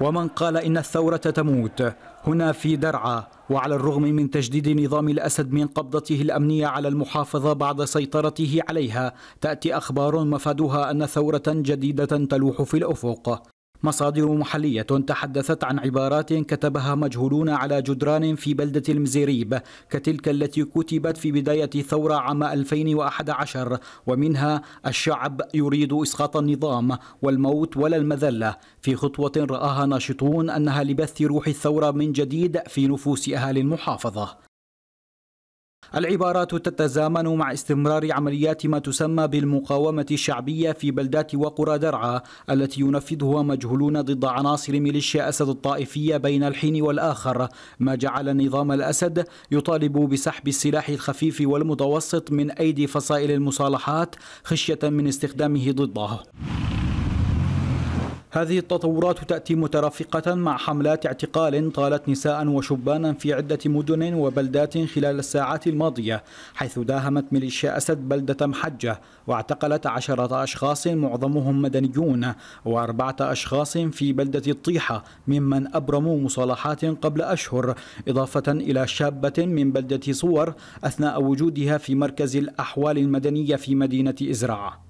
ومن قال إن الثورة تموت هنا في درعا وعلى الرغم من تجديد نظام الأسد من قبضته الأمنية على المحافظة بعد سيطرته عليها تأتي أخبار مفادها أن ثورة جديدة تلوح في الأفق مصادر محلية تحدثت عن عبارات كتبها مجهولون على جدران في بلدة المزيريب كتلك التي كتبت في بداية الثورة عام 2011 ومنها الشعب يريد إسقاط النظام والموت ولا المذلة في خطوة رآها ناشطون أنها لبث روح الثورة من جديد في نفوس أهالي المحافظة العبارات تتزامن مع استمرار عمليات ما تسمى بالمقاومة الشعبية في بلدات وقرى درعا التي ينفذها مجهولون ضد عناصر ميليشيا أسد الطائفية بين الحين والآخر ما جعل نظام الأسد يطالب بسحب السلاح الخفيف والمتوسط من أيدي فصائل المصالحات خشية من استخدامه ضده هذه التطورات تأتي مترافقة مع حملات اعتقال طالت نساء وشبانا في عدة مدن وبلدات خلال الساعات الماضية حيث داهمت ميليشيا أسد بلدة محجة واعتقلت عشرة أشخاص معظمهم مدنيون وأربعة أشخاص في بلدة الطيحة ممن أبرموا مصالحات قبل أشهر إضافة إلى شابة من بلدة صور أثناء وجودها في مركز الأحوال المدنية في مدينة إزرع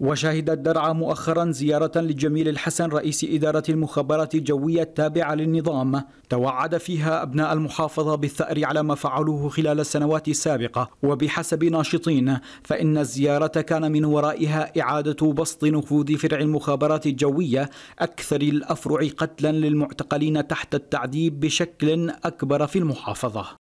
وشهدت درعا مؤخرا زيارة لجميل الحسن رئيس إدارة المخابرات الجوية التابعة للنظام توعد فيها أبناء المحافظة بالثأر على ما فعلوه خلال السنوات السابقة وبحسب ناشطين فإن الزيارة كان من ورائها إعادة بسط نفوذ فرع المخابرات الجوية أكثر الأفرع قتلا للمعتقلين تحت التعذيب بشكل أكبر في المحافظة